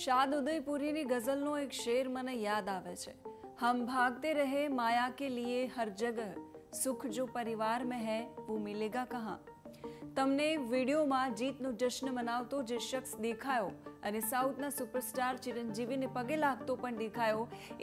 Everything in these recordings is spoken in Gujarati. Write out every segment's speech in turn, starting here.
શાદ ઉદયપુરીની ગઝલનો એક શેર મને યાદ આવે છે હમ ભાગતે રહે માયા કે લીએ હર જગહ સુખ જો પરિવાર મેં હૈ વો મિલેગા કહા તમને વિડીયોમાં જીતનું જશ્ન મનાવતો જે શખ્સ દેખાયો અને સાઉથના સુપરસ્ટાર ચિરંજીવીને પગે લાગતો પણ દેખાયો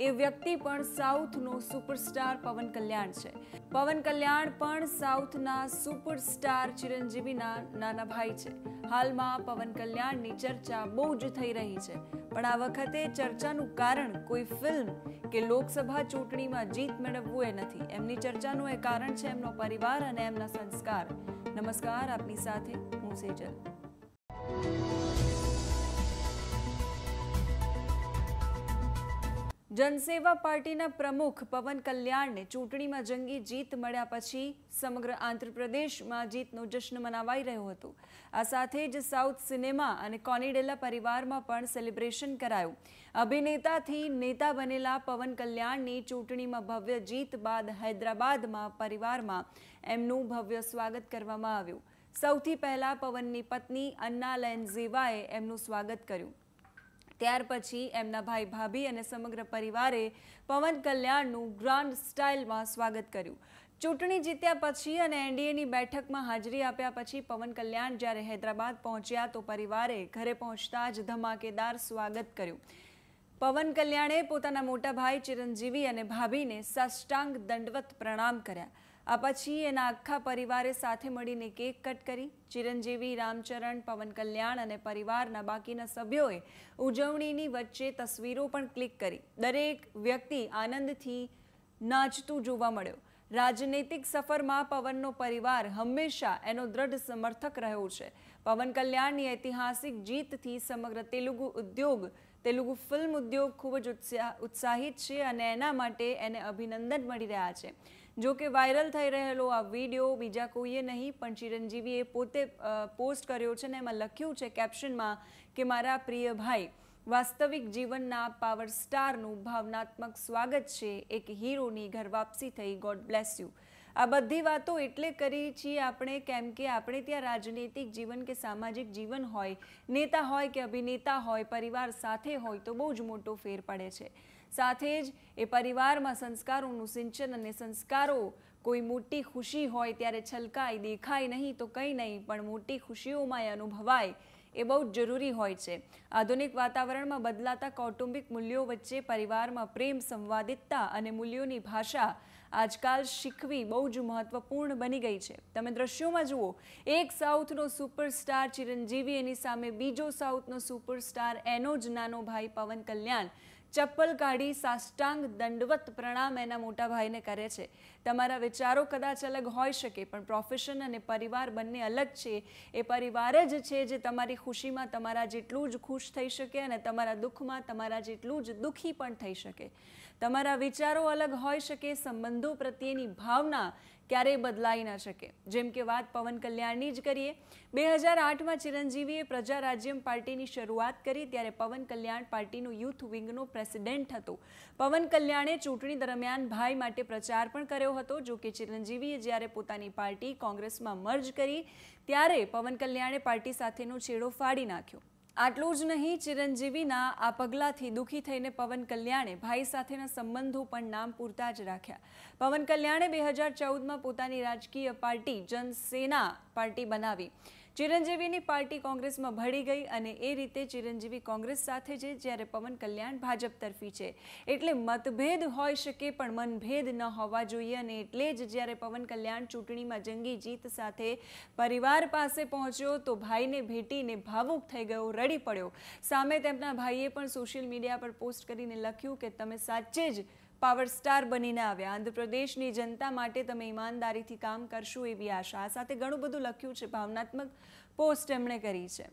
એ વ્યક્તિ પણ સાઉથનો સુપરસ્ટાર પવન કલ્યાણ છે પવન કલ્યાણ પણ સાઉથના સુપરસ્ટાર ચિરંજીવીના નાના ભાઈ છે હાલમાં પવન કલ્યાણની ચર્ચા બહુ જ થઈ રહી છે પણ આ વખતે ચર્ચાનું કારણ કોઈ ફિલ્મ કે લોકસભા ચૂંટણીમાં જીત મેળવવું એ નથી એમની ચર્ચાનું એ કારણ છે એમનો પરિવાર અને એમના સંસ્કાર નમસ્કાર આપની સાથે હું સેજલ જનસેવા પાર્ટીના પ્રમુખ પવન કલ્યાણને ચૂંટણીમાં જંગી જીત મળ્યા પછી સમગ્ર આંધ્રપ્રદેશમાં જીતનો જશ્ન મનાવાઈ રહ્યો હતો આ સાથે જ સાઉથ સિનેમા અને કોનિડેલા પરિવારમાં પણ સેલિબ્રેશન કરાયું અભિનેતાથી નેતા બનેલા પવન કલ્યાણની ચૂંટણીમાં ભવ્ય જીત બાદ હૈદરાબાદમાં પરિવારમાં એમનું ભવ્ય સ્વાગત કરવામાં આવ્યું સૌથી પહેલા પવનની પત્ની અન્ના લેન્ઝેવાએ એમનું સ્વાગત કર્યું ત્યાર પછી એમના ભાઈ ભાભી અને સમગ્ર પરિવારે પવન કલ્યાણનું ગ્રાન્ડ સ્ટાઇલમાં સ્વાગત કર્યું ચૂંટણી જીત્યા પછી અને એનડીએની બેઠકમાં હાજરી આપ્યા પછી પવન કલ્યાણ જ્યારે હૈદરાબાદ પહોંચ્યા તો પરિવારે ઘરે પહોંચતા જ ધમાકેદાર સ્વાગત કર્યું પવન કલ્યાણે પોતાના મોટા ભાઈ ચિરંજીવી અને ભાભીને સાષ્ટાંગ દંડવત પ્રણામ કર્યા આ પછી એના આખા પરિવારે સાથે મળીને કેક કટ કરી ચિરંજીવી રામચરણ પવન કલ્યાણ અને પરિવારના બાકીના સભ્યોએ ઉજવણીની વચ્ચે તસવીરો પણ ક્લિક કરી દરેક વ્યક્તિ આનંદથી નાચતું જોવા મળ્યો રાજનૈતિક સફરમાં પવનનો પરિવાર હંમેશા એનો દ્રઢ સમર્થક રહ્યો છે પવન કલ્યાણની ઐતિહાસિક જીતથી સમગ્ર તેલુગુ ઉદ્યોગ તેલુગુ ફિલ્મ ઉદ્યોગ ખૂબ જ ઉત્સાહિત છે અને એના માટે એને અભિનંદન મળી રહ્યા છે જો કે વાયરલ થઈ રહેલો આ વિડીયો બીજા કોઈએ નહીં પણ ચિરંજીવીએ પોતે પોસ્ટ કર્યો છે અને એમાં લખ્યું છે કેપ્શનમાં કે મારા પ્રિય ભાઈ વાસ્તવિક જીવનના પાવર સ્ટારનું ભાવનાત્મક સ્વાગત છે એક હીરોની ઘર વાપસી થઈ ગોડ બ્લેસ યુ આ બધી વાતો એટલે કરી છીએ આપણે કેમ કે આપણે ત્યાં રાજનૈતિક જીવન કે સામાજિક જીવન હોય નેતા હોય કે અભિનેતા હોય પરિવાર સાથે હોય તો બહુ જ મોટો ફેર પડે છે સાથે જ એ પરિવારમાં સંસ્કારોનું સિંચન અને સંસ્કારો કોઈ મોટી ખુશી હોય ત્યારે છલકાય દેખાય નહીં તો કંઈ નહીં પણ મોટી ખુશીઓમાં અનુભવાય એ બહુ જ જરૂરી હોય છે આધુનિક વાતાવરણમાં બદલાતા કૌટુંબિક મૂલ્યો વચ્ચે પરિવારમાં પ્રેમ સંવાદિતતા અને મૂલ્યોની ભાષા આજકાલ શીખવી બહુ જ મહત્વપૂર્ણ બની ગઈ છે તમે દ્રશ્યોમાં જુઓ એક સાઉથનો સુપરસ્ટાર ચિરંજીવી એની સામે બીજો સાઉથનો સુપરસ્ટાર એનો જ નાનો ભાઈ પવન કલ્યાણ ચપ્પલ કાઢી સાષ્ટાંગ દંડવત પ્રણામ એના મોટા ભાઈને કરે છે તમારા વિચારો કદાચ અલગ હોઈ શકે પણ પ્રોફેશન અને પરિવાર બંને અલગ છે એ પરિવાર જ છે જે તમારી ખુશીમાં તમારા જેટલું જ ખુશ થઈ શકે અને તમારા દુઃખમાં તમારા જેટલું જ દુઃખી પણ થઈ શકે તમારા વિચારો અલગ હોઈ શકે સંબંધો પ્રત્યેની ભાવના ક્યારેય બદલાઈ ન શકે જેમ કે વાત પવન કલ્યાણની જ કરીએ બે હજાર આઠમાં ચિરંજીવીએ પ્રજા રાજ્યમ પાર્ટીની શરૂઆત કરી ત્યારે પવન કલ્યાણ પાર્ટીનું યુથ વિંગનો પ્રેસિડેન્ટ હતો પવન કલ્યાણે ચૂંટણી દરમિયાન ભાઈ માટે પ્રચાર પણ કર્યો હતો જો કે ચિરંજીવીએ જ્યારે પોતાની પાર્ટી કોંગ્રેસમાં મર્જ કરી ત્યારે પવન કલ્યાણે પાર્ટી સાથેનો છેડો ફાડી નાખ્યો આટલું જ નહીં ચિરંજીવીના આ પગલાથી દુઃખી થઈને પવન કલ્યાણે ભાઈ સાથેના સંબંધો પણ નામ પૂરતા જ રાખ્યા પવન કલ્યાણે બે હજાર ચૌદમાં પોતાની રાજકીય પાર્ટી જનસેના પાર્ટી બનાવી ચિરંજીવીની પાર્ટી કોંગ્રેસમાં ભળી ગઈ અને એ રીતે ચિરંજીવી કોંગ્રેસ સાથે છે જ્યારે પવન કલ્યાણ ભાજપ તરફી છે એટલે મતભેદ હોઈ શકે પણ મનભેદ ન હોવા જોઈએ અને એટલે જ જ્યારે પવન કલ્યાણ ચૂંટણીમાં જંગી જીત સાથે પરિવાર પાસે પહોંચ્યો તો ભાઈને ભેટીને ભાવુક થઈ ગયો રડી પડ્યો સામે તેમના ભાઈએ પણ સોશિયલ મીડિયા પર પોસ્ટ કરીને લખ્યું કે તમે સાચે જ પાવર સ્ટાર બનીને આવ્યા આંધ્રપ્રદેશની જનતા માટે તમે ઈમાનદારીથી કામ કરશો એવી આશા સાથે ઘણું બધું લખ્યું છે ભાવનાત્મક પોસ્ટ એમણે કરી છે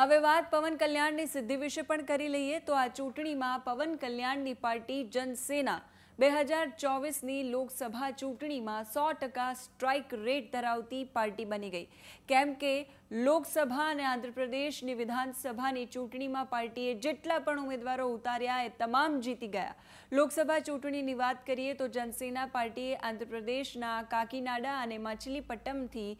હવે વાત પવન કલ્યાણની સિદ્ધિ વિશે પણ કરી લઈએ તો આ ચૂંટણીમાં પવન કલ્યાણની પાર્ટી જનસેના બે હજાર ચોવીસની લોકસભા ચૂંટણીમાં સો ટકા સ્ટ્રાઇક રેટ ધરાવતી પાર્ટી બની ગઈ કેમ કે લોકસભા અને આંધ્રપ્રદેશની વિધાનસભાની ચૂંટણીમાં પાર્ટીએ જેટલા પણ ઉમેદવારો ઉતાર્યા એ તમામ જીતી ગયા લોકસભા ચૂંટણીની વાત કરીએ તો જનસેના પાર્ટીએ આંધ્રપ્રદેશના કાકીનાડા અને માછલીપટ્ટમથી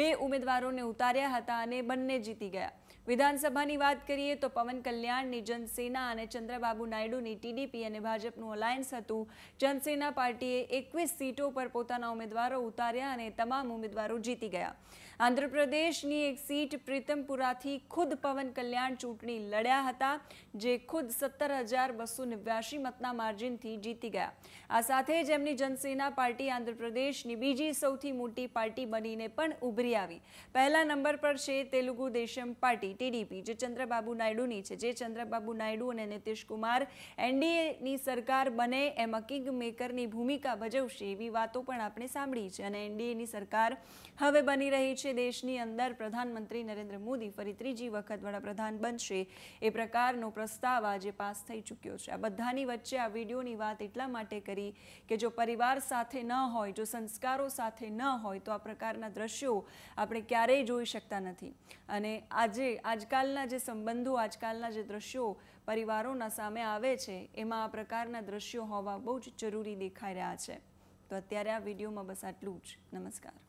બે ઉમેદવારોને ઉતાર્યા હતા અને બંને જીતી ગયા વિધાનસભાની વાત કરીએ તો પવન કલ્યાણની જનસેના અને ચંદ્રબાબુ નાયડુની ટીડીપી અને ભાજપનું અલાયન્સ હતું જનસેના પાર્ટીએ એકવીસ સીટો પર પોતાના ઉમેદવારો ઉતાર્યા અને તમામ ઉમેદવારો જીતી ગયા આંધ્રપ્રદેશની એક સીટ પ્રીતમપુરાથી ખુદ પવન કલ્યાણ ચૂંટણી લડ્યા હતા જે ખુદ સત્તર હજાર બસો નેવ્યાસી મતના માર્જિનથી જીતી ગયા આ સાથે જ એમની જનસેના પાર્ટી આંધ્રપ્રદેશની બીજી સૌથી મોટી પાર્ટી બનીને પણ ઉભરી આવી પહેલા નંબર પર છે તેલુગુ દેશમ પાર્ટી ટીડીપી જે ચંદ્રબાબુ નાયડુની છે જે ચંદ્રબાબુ નાયડુ અને નીતિશ કુમાર એનડીએની સરકાર બને એમાં કિંગ મેકરની ભૂમિકા ભજવશે એવી વાતો પણ આપણે સાંભળી છે અને એનડીએની સરકાર હવે બની રહી છે દેશની અંદર પ્રધાન પ્રધાનમંત્રી નરેન્દ્ર મોદી ફરી ત્રીજી વખત વડાપ્રધાન બનશે એ પ્રકારનો પ્રસ્તાવ આજે પાસ થઈ ચૂક્યો છે આ બધાની વચ્ચે આ વિડીયોની વાત એટલા માટે કરી કે જો પરિવાર સાથે ન હોય જો સંસ્કારો સાથે ન હોય તો આ પ્રકારના દ્રશ્યો આપણે ક્યારેય જોઈ શકતા નથી અને આજે આજકાલના જે સંબંધો આજકાલના જે દ્રશ્યો પરિવારોના સામે આવે છે એમાં આ પ્રકારના દ્રશ્યો હોવા બહુ જ જરૂરી દેખાઈ રહ્યા છે તો અત્યારે આ વિડીયોમાં બસ આટલું જ નમસ્કાર